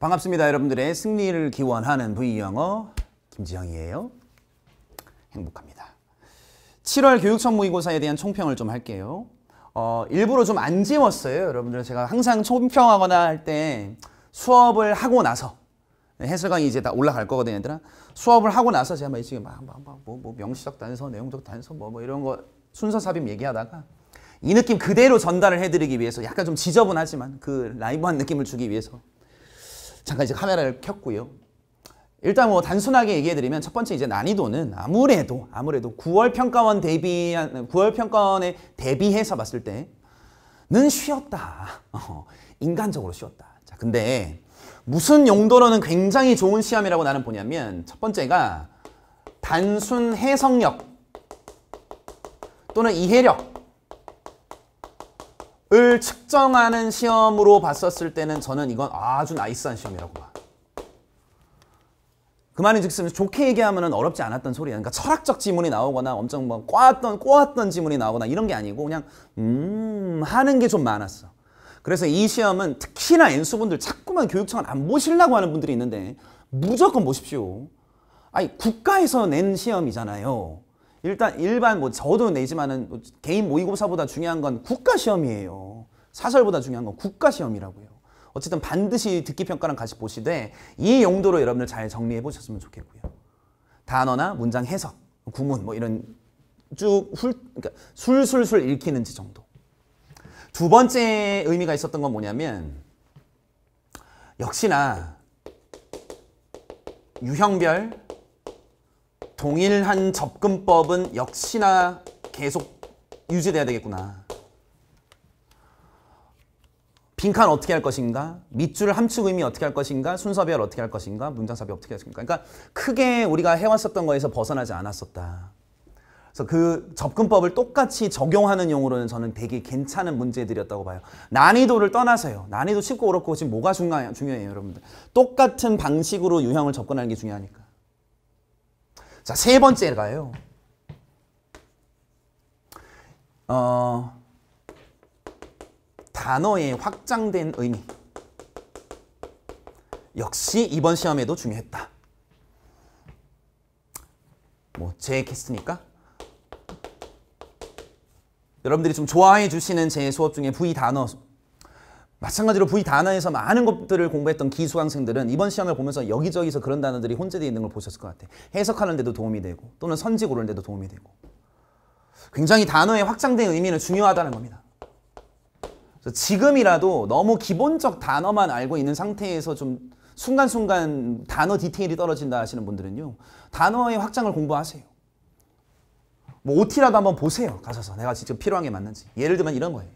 반갑습니다. 여러분들의 승리를 기원하는 VE 영어 김지영이에요. 행복합니다. 7월 교육청 모의고사에 대한 총평을 좀 할게요. 어, 일부러 좀 안 지웠어요. 여러분들 제가 항상 총평하거나 할 때 수업을 하고 나서 네, 해설강이 이제 다 올라갈 거거든요, 얘들아. 수업을 하고 나서 제가 막 일찍 막, 뭐, 뭐, 명시적 단서, 내용적 단서, 뭐, 뭐, 이런 거 순서 삽입 얘기하다가 이 느낌 그대로 전달을 해드리기 위해서 약간 좀 지저분하지만 그 라이브한 느낌을 주기 위해서 잠깐 이제 카메라를 켰고요. 일단 뭐 단순하게 얘기해드리면 첫 번째 이제 난이도는 아무래도 아무래도 9월 평가원 대비 9월 평가원에 대비해서 봤을 때는 쉬웠다. 어, 인간적으로 쉬웠다. 자, 근데 무슨 용도로는 굉장히 좋은 시험이라고 나는 보냐면 첫 번째가 단순 해석력 또는 이해력 을 측정하는 시험으로 봤었을 때는 저는 이건 아주 나이스한 시험이라고 봐. 그 말인 즉슨 좋게 얘기하면 어렵지 않았던 소리야. 그러니까 철학적 지문이 나오거나 엄청 뭐 꼬았던 꼬았던 지문이 나오거나 이런 게 아니고 그냥 음 하는 게 좀 많았어. 그래서 이 시험은 특히나 N수분들 자꾸만 교육청을 안 보시려고 하는 분들이 있는데 무조건 보십시오. 아니 국가에서 낸 시험이잖아요. 일단 일반 뭐 저도 내지만은 뭐 개인 모의고사보다 중요한 건 국가 시험이에요. 사설보다 중요한 건 국가 시험이라고요. 어쨌든 반드시 듣기 평가랑 같이 보시되 이 용도로 여러분들 잘 정리해 보셨으면 좋겠고요. 단어나 문장 해석, 구문 뭐 이런 쭉 훌, 그러니까 술술술 읽히는지 정도. 두 번째 의미가 있었던 건 뭐냐면 역시나 유형별 동일한 접근법은 역시나 계속 유지돼야 되겠구나. 빈칸 어떻게 할 것인가? 밑줄 함축 의미 어떻게 할 것인가? 순서별 어떻게 할 것인가? 문장삽입 어떻게 할 것인가? 그러니까 크게 우리가 해왔었던 거에서 벗어나지 않았었다. 그래서 그 접근법을 똑같이 적용하는 용으로는 저는 되게 괜찮은 문제들이었다고 봐요. 난이도를 떠나서요. 난이도 쉽고 어렵고 지금 뭐가 중요해요, 여러분들. 똑같은 방식으로 유형을 접근하는 게 중요하니까. 자, 세 번째가요. 어, 단어의 확장된 의미. 역시 이번 시험에도 중요했다. 뭐 제획했으니까 여러분들이 좀 좋아해 주시는 제 수업 중에 V 단어 마찬가지로 V 단어에서 많은 것들을 공부했던 기수강생들은 이번 시험을 보면서 여기저기서 그런 단어들이 혼재되어 있는 걸 보셨을 것 같아. 해석하는 데도 도움이 되고 또는 선지 고르는 데도 도움이 되고 굉장히 단어의 확장된 의미는 중요하다는 겁니다. 지금이라도 너무 기본적 단어만 알고 있는 상태에서 좀 순간순간 단어 디테일이 떨어진다 하시는 분들은요. 단어의 확장을 공부하세요. 뭐 OT라도 한번 보세요. 가셔서 내가 직접 필요한 게 맞는지. 예를 들면 이런 거예요.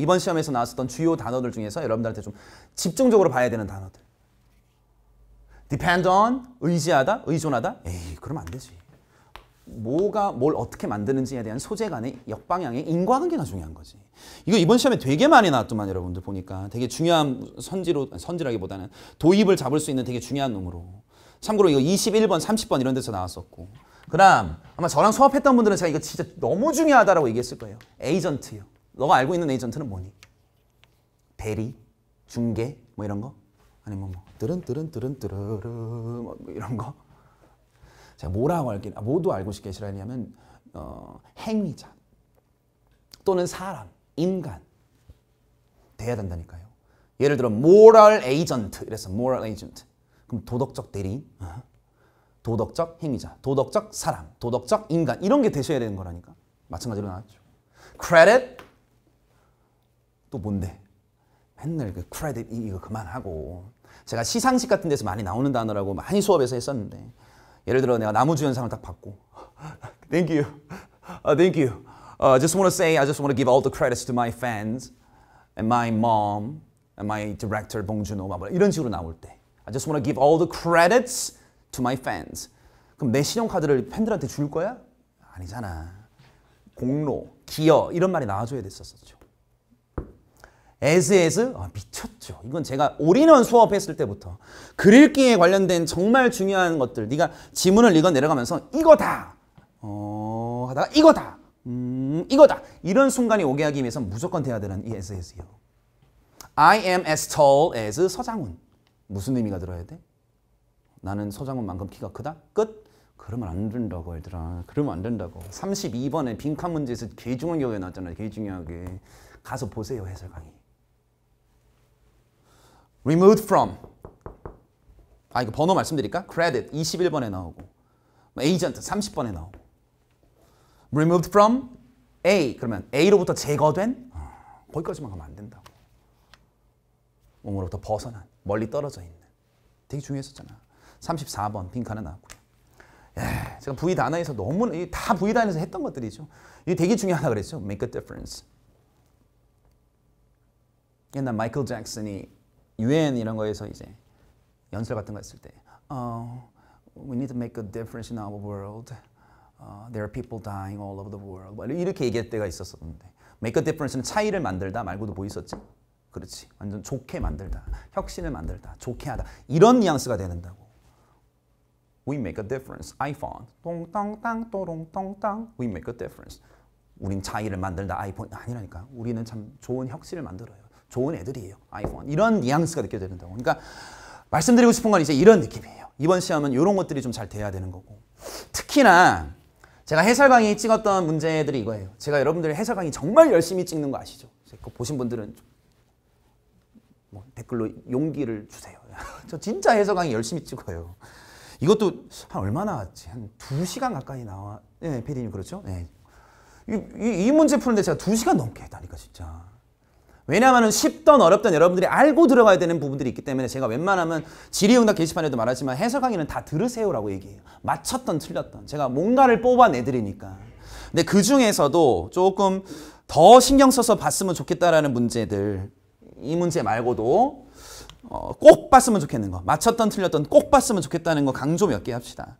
이번 시험에서 나왔었던 주요 단어들 중에서 여러분들한테 좀 집중적으로 봐야 되는 단어들. depend on, 의지하다, 의존하다. 에이, 그럼안 되지. 뭐가 뭘 어떻게 만드는지에 대한 소재 간의 역방향의 인과관계가 중요한 거지. 이거 이번 시험에 되게 많이 나왔더만 여러분들 보니까 되게 중요한 선지로 선지라기보다는 도입을 잡을 수 있는 되게 중요한 놈으로. 참고로 이거 21번, 30번 이런 데서 나왔었고. 그다음 아마 저랑 수업했던 분들은 제가 이거 진짜 너무 중요하다라고 얘기했을 거예요. 에이전트요. 너가 알고 있는 에이전트는 뭐니? 대리, 중개 뭐 이런 거? 아니면 뭐 뜨른 뜨른 뜨른 뜨르르 뭐 이런 거? 제가 뭐라고 알긴 아, 모두 알고 계시라냐면 어, 행위자 또는 사람, 인간 돼야 된다니까요. 예를 들어 moral a 이랬어. moral a 그럼 도덕적 대리인, 어? 도덕적 행위자, 도덕적 사람, 도덕적 인간 이런 게 되셔야 되는 거라니까. 마찬가지로 나왔죠. c r e 또 뭔데? 맨날 그 크레딧 이거 그만하고 제가 시상식 같은 데서 많이 나오는 단어라고 많이 수업에서 했었는데 예를 들어 내가 나무주연상을 딱 받고 Thank you. Uh, thank you. Uh, I just want to say I just want to give all the credits to my fans and my mom and my director 봉준호 막 이런 식으로 나올 때 I just want to give all the credits to my fans. 그럼 내 신용카드를 팬들한테 줄 거야? 아니잖아. 공로, 기여 이런 말이 나와줘야 됐었죠. 에스에스 아, 미쳤죠. 이건 제가 올인원 수업했을 때부터 글읽기에 관련된 정말 중요한 것들 네가 지문을 읽어 내려가면서 이거다 어 하다가 이거다 음 이거다 이런 순간이 오게 하기 위해서 무조건 돼야 되는 이에스에스요 I am as tall as 서장훈 무슨 의미가 들어야 돼? 나는 서장훈만큼 키가 크다? 끝? 그러면 안 된다고 얘들아 그러면 안 된다고 32번에 빈칸 문제에서 개 중요한 경우에 나왔잖아요 개일 중요하게 가서 보세요 해설 강의 removed from 아 이거 번호 말씀드릴까? credit 21번에 나오고 뭐 agent 30번에 나오고 removed from A 그러면 A로부터 제거된 아, 거기까지만 가면 안 된다고 몸으로부터 벗어난 멀리 떨어져 있는 되게 중요했었잖아 34번 빈칸에 나왔고요 예, 제가 V 단어에서 너무 다 V 단어에서 했던 것들이죠 이게 되게 중요하다 고 그랬죠 make a difference 옛날 마이클 잭슨이 UN 이런 거에서 이제 연설 같은 거 했을 때 oh, We need to make a difference in our world. Uh, there are people dying all over the world. 이렇게 얘기할 때가 있었었는데 make a difference는 차이를 만들다 말고도 보이셨지 그렇지. 완전 좋게 만들다. 혁신을 만들다. 좋게 하다. 이런 뉘앙스가 되는다고. We make a difference. iPhone. 똥땅땅 또롱똥땅. We make a difference. 우린 차이를 만들다. 아이폰 아니라니까. 우리는 참 좋은 혁신을 만들어요. 좋은 애들이에요. 아이폰 이런 뉘앙스가 느껴지는다고. 그러니까 말씀드리고 싶은 건 이제 이런 느낌이에요. 이번 시험은 이런 것들이 좀 잘 돼야 되는 거고 특히나 제가 해설 강의 찍었던 문제들이 이거예요. 제가 여러분들 해설 강의 정말 열심히 찍는 거 아시죠? 그거 보신 분들은 뭐 댓글로 용기를 주세요. 저 진짜 해설 강의 열심히 찍어요. 이것도 한 얼마 나왔지? 한 2시간 가까이 나와. 네, 피디님 그렇죠? 네. 이, 이, 이 문제 푸는데 제가 2시간 넘게 했다니까 진짜. 왜냐하면 쉽던 어렵던 여러분들이 알고 들어가야 되는 부분들이 있기 때문에 제가 웬만하면 질의응답 게시판에도 말하지만 해설 강의는 다 들으세요라고 얘기해요. 맞췄던 틀렸던 제가 뭔가를 뽑아내드리니까. 근데 그 중에서도 조금 더 신경 써서 봤으면 좋겠다라는 문제들 이 문제 말고도 어, 꼭 봤으면 좋겠는 거 맞췄던 틀렸던 꼭 봤으면 좋겠다는 거 강조 몇 개 합시다.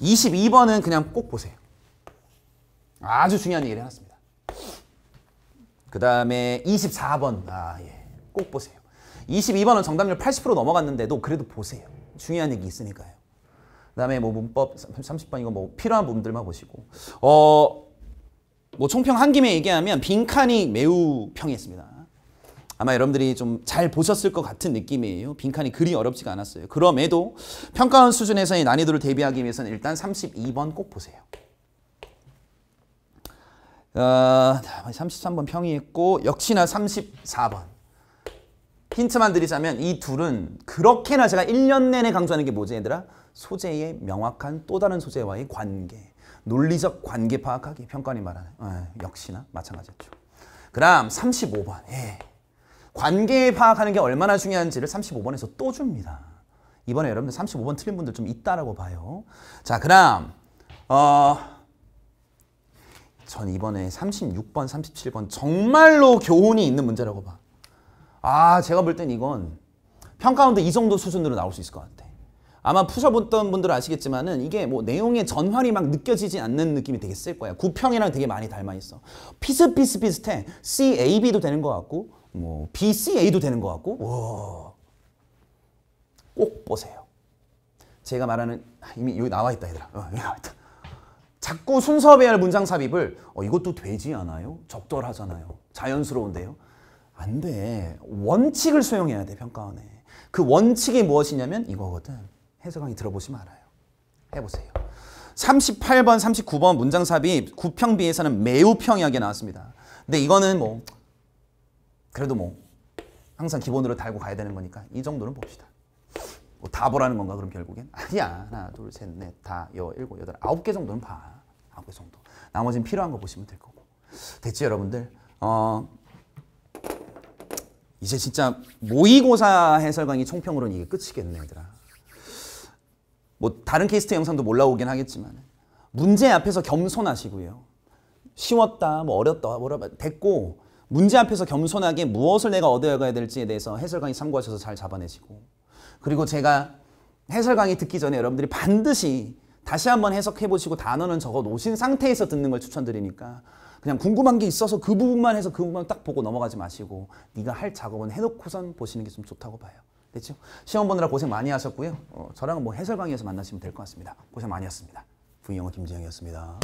22번은 그냥 꼭 보세요. 아주 중요한 얘기를 해놨습니다. 그 다음에 24번 아, 예. 꼭 보세요. 22번은 정답률 80% 넘어갔는데도 그래도 보세요. 중요한 얘기 있으니까요. 그 다음에 뭐 문법 30번 이거 뭐 필요한 부분들만 보시고 어뭐 총평 한 김에 얘기하면 빈칸이 매우 평이했습니다. 아마 여러분들이 좀 잘 보셨을 것 같은 느낌이에요. 빈칸이 그리 어렵지가 않았어요. 그럼에도 평가원 수준에서의 난이도를 대비하기 위해서는 일단 32번 꼭 보세요. 33번 어, 평이했고 역시나 34번. 힌트만 드리자면 이 둘은 그렇게나 제가 1년 내내 강조하는 게 뭐지 얘들아? 소재의 명확한 또 다른 소재와의 관계. 논리적 관계 파악하기 평가원이 말하는 어, 역시나 마찬가지였죠. 그 다음 35번. 예. 관계 파악하는 게 얼마나 중요한지를 35번에서 또 줍니다. 이번에 여러분들 35번 틀린 분들 좀 있다라고 봐요. 자, 그 다음 어, 전 이번에 36번, 37번 정말로 교훈이 있는 문제라고 봐. 아, 제가 볼 땐 이건 평가운드 이 정도 수준으로 나올 수 있을 것 같아. 아마 푸셔봤 분들은 아시겠지만은 이게 뭐 내용의 전환이 막 느껴지지 않는 느낌이 되게 쓸 거야. 구평이랑 되게 많이 닮아 있어. 비슷비슷비슷해. CAB도 되는 것 같고 뭐 BCA도 되는 것 같고 와. 꼭 보세요. 제가 말하는 아, 이미 여기 나와 있다 얘들아. 어, 여기 나와 있다. 자꾸 순서 배열 문장 삽입을 어, 이것도 되지 않아요? 적절하잖아요. 자연스러운데요. 안 돼. 원칙을 수용해야 돼 평가원에. 그 원칙이 무엇이냐면 이거거든. 해석 강의 들어보시면 알아요. 해보세요. 38번, 39번 문장 삽입 구평비에서는 매우 평이하게 나왔습니다. 근데 이거는 뭐 그래도 뭐 항상 기본으로 달고 가야 되는 거니까 이 정도는 봅시다. 뭐다 보라는 건가 그럼 결국엔? 아니야. 하나, 둘, 셋, 넷, 다, 여, 일곱, 여덟, 아홉 개 정도는 봐. 아홉 개 정도. 나머지는 필요한 거 보시면 될 거고. 됐지 여러분들? 어, 이제 진짜 모의고사 해설 강의 총평으로는 이게 끝이겠네 얘들아. 뭐 다른 케이스트 영상도 몰라오긴 하겠지만 문제 앞에서 겸손하시고요. 쉬웠다, 뭐 어렵다, 뭐라 됐고 문제 앞에서 겸손하게 무엇을 내가 얻어야 될지에 대해서 해설 강의 참고하셔서 잘 잡아내시고 그리고 제가 해설 강의 듣기 전에 여러분들이 반드시 다시 한번 해석해 보시고 단어는 적어 놓으신 상태에서 듣는 걸 추천드리니까 그냥 궁금한 게 있어서 그 부분만 해서 그 부분만 딱 보고 넘어가지 마시고 네가 할 작업은 해놓고선 보시는 게 좀 좋다고 봐요. 됐죠? 시험 보느라 고생 많이 하셨고요. 어, 저랑은 뭐 해설 강의에서 만나시면 될 것 같습니다. 고생 많이 하셨습니다 부영어 김지영이었습니다.